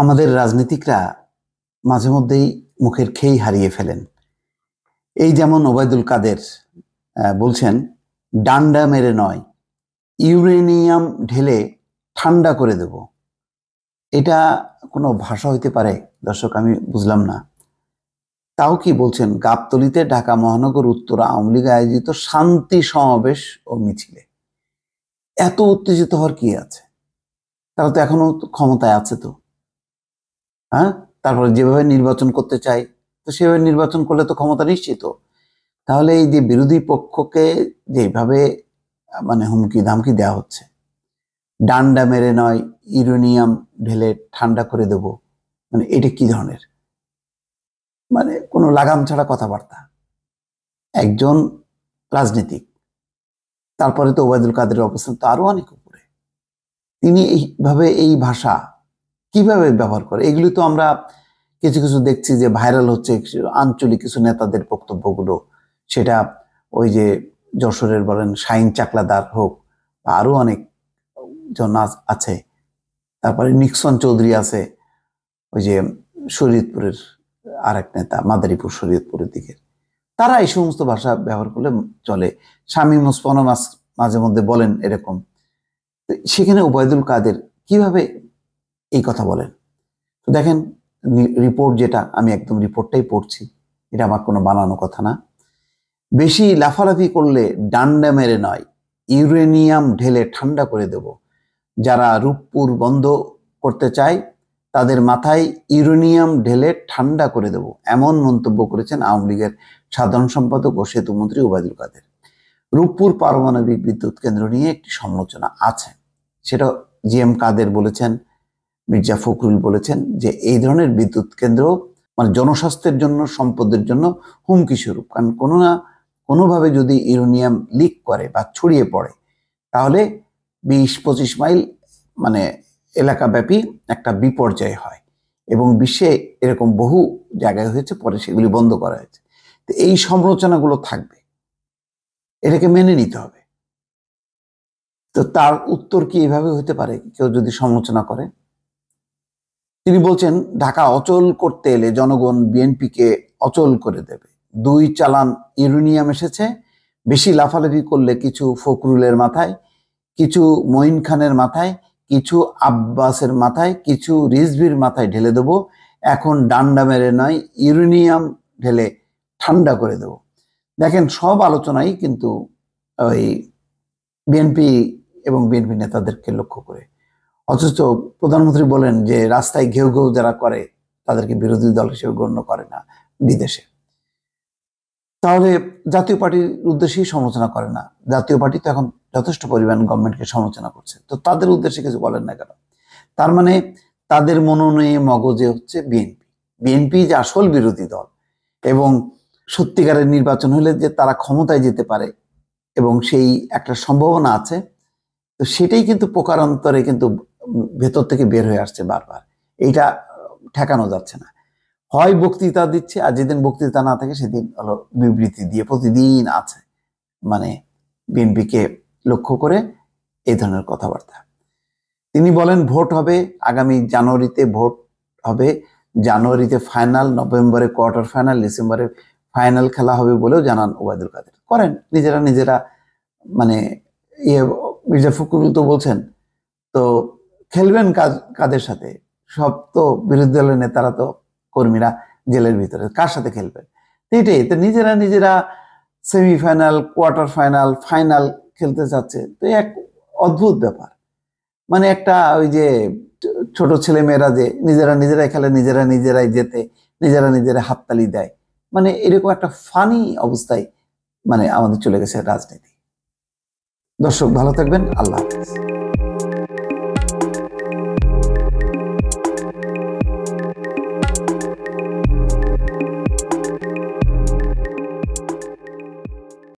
আমাদের রাজনীতিকরা মাঝে মধ্যেই মুখের খেই হারিয়ে ফেলেন এই যেমন ওবায়দুল কাদের বলছেন ডান্ডা মেরে নয় ইউরেনিয়াম ঢেলে ঠান্ডা করে দেব এটা কোনো ভাষা হইতে পারে দর্শক আমি বুঝলাম না তাও কি বলছেন গাবতলিতে ঢাকা মহানগর উত্তর আওয়ামী লীগ আয়োজিত শান্তি সমাবেশ ও মিছিলে এত উত্তেজিত হওয়ার কি আছে তারা তো এখনো ক্ষমতায় আছে তো হ্যাঁ তারপরে যেভাবে নির্বাচন করতে চায় তো সেভাবে নির্বাচন করলে তো ক্ষমতা নিশ্চিত তাহলে এই যে বিরোধী পক্ষকে যেভাবে মানে হুমকি ধামকি দেওয়া হচ্ছে ডান্ডা মেরে নয় ইউরেনিয়াম ঢেলে ঠান্ডা করে দেব মানে এটা কি ধরনের মানে কোনো লাগাম ছাড়া কথাবার্তা একজন রাজনীতিক তারপরে তো ওবায়দুল কাদের অবস্থান তো আরও অনেক উপরে তিনি এইভাবে এই ভাষা কিভাবে ব্যবহার করে এগুলি তো আমরা কিছু কিছু দেখছি যে ভাইরাল হচ্ছে আঞ্চলিক কিছু নেতাদের বক্তব্যগুলো সেটা ওই যে যশোরের বলেন শাইন চাকলাদার হোক আরও অনেক জন আছে তারপরে নিক্সন চৌধুরী আছে ওই যে শরীয়তপুরের আর এক নেতা মাদারীপুর শরীয়তপুরের দিকের তারা এই সমস্ত ভাষা ব্যবহার করলে চলে স্বামী মুসপন মাঝে মধ্যে বলেন এরকম সেখানে ওবায়দুল কাদের কিভাবে এই কথা বলেন তো দেখেন রিপোর্ট যেটা আমি একদম রিপোর্টটাই পড়ছি এটা আমার কোনো বানানো কথা না বেশি লাফালাফি করলে ডান্ডা মেরে নয় ইউরেনিয়াম ঢেলে ঠান্ডা করে দেব যারা রূপপুর বন্ধ করতে চায় তাদের মাথায় ইউরেনিয়াম ঢেলে ঠান্ডা করে দেব এমন মন্তব্য করেছেন আওয়ামী লীগের সাধারণ সম্পাদক ও সেতুমন্ত্রী ওবায়দুল কাদের রূপপুর পারমাণবিক বিদ্যুৎ কেন্দ্র নিয়ে একটি সমালোচনা আছে সেটা জি এম কাদের বলেছেন মির্জা ফখরুল বলেছেন যে এই ধরনের বিদ্যুৎ কেন্দ্র মানে জনস্বাস্থ্যের জন্য সম্পদের জন্য হুমকি স্বরূপ কারণ কোনো না কোনোভাবে যদি ইউরোনিয়াম লিক করে বা ছড়িয়ে পড়ে তাহলে বিশ পঁচিশ মাইল মানে এলাকাব্যাপী একটা বিপর্যয় হয় এবং বিশ্বে এরকম বহু জায়গায় হয়েছে পরে সেগুলি বন্ধ করা হয়েছে তো এই সমালোচনাগুলো থাকবে এটাকে মেনে নিতে হবে তো তার উত্তর কি এভাবে হতে পারে কেউ যদি সমালোচনা করে তিনি বলছেন ঢাকা অচল করতে এলে জনগণ বিএনপিকে অচল করে দেবে দুই চালান ইউরেনিয়াম এসেছে বেশি লাফালাফি করলে কিছু ফকরুলের মাথায় কিছু মঈন খানের মাথায় কিছু আব্বাসের মাথায় কিছু রিজভির মাথায় ঢেলে দেব এখন ডান্ডা মেরে নয় ইউরেনিয়াম ঢেলে ঠান্ডা করে দেব দেখেন সব আলোচনাই কিন্তু ওই বিএনপি এবং বিএনপি নেতাদেরকে লক্ষ্য করে অথচ প্রধানমন্ত্রী বলেন যে রাস্তায় ঘেউ ঘেউ যারা করে তাদেরকে বিরোধী দল হিসেবে গণ্য করে না বিদেশে তাহলে জাতীয় পার্টির উদ্দেশ্যেই সমালোচনা করে না জাতীয় পার্টি তো এখন যথেষ্ট পরিমাণ গভর্নমেন্টকে সমালোচনা করছে তো তাদের উদ্দেশ্যে কিছু বলেন না কেন তার মানে তাদের মনোনয়ে মগজে হচ্ছে বিএনপি বিএনপি যে আসল বিরোধী দল এবং সত্যিকারের নির্বাচন হলে যে তারা ক্ষমতায় যেতে পারে এবং সেই একটা সম্ভাবনা আছে তো সেটাই কিন্তু প্রকারান্তরে কিন্তু ভেতর থেকে বের হয়ে আসছে বারবার এইটা ঠেকানো যাচ্ছে না হয় বক্তৃতা দিচ্ছে আর যেদিন বক্তৃতা না থাকে সেদিন হলো বিবৃতি দিয়ে প্রতিদিন আছে মানে বিএনপিকে লক্ষ্য করে এই ধরনের কথাবার্তা তিনি বলেন ভোট হবে আগামী জানুয়ারিতে ভোট হবে জানুয়ারিতে ফাইনাল নভেম্বরে কোয়ার্টার ফাইনাল ডিসেম্বরে ফাইনাল খেলা হবে বলেও জানান ওবায়দুল কাদের করেন নিজেরা নিজেরা মানে ইয়ে মির্জা ফখরুল তো বলছেন তো খেলবেন কাজ কাদের সাথে সব তো বিরোধী দলের নেতারা তো কর্মীরা জেলের ভিতরে কার সাথে খেলবেন এটাই তো নিজেরা নিজেরা সেমিফাইনাল কোয়ার্টার ফাইনাল ফাইনাল খেলতে যাচ্ছে তো এক অদ্ভুত ব্যাপার মানে একটা ওই যে ছোট ছেলে মেয়েরা যে নিজেরা নিজেরাই খেলে নিজেরা নিজেরাই যেতে নিজেরা নিজেরা হাততালি দেয় মানে এরকম একটা ফানি অবস্থায় মানে আমাদের চলে গেছে রাজনীতি দর্শক ভালো থাকবেন আল্লাহ হাফিজ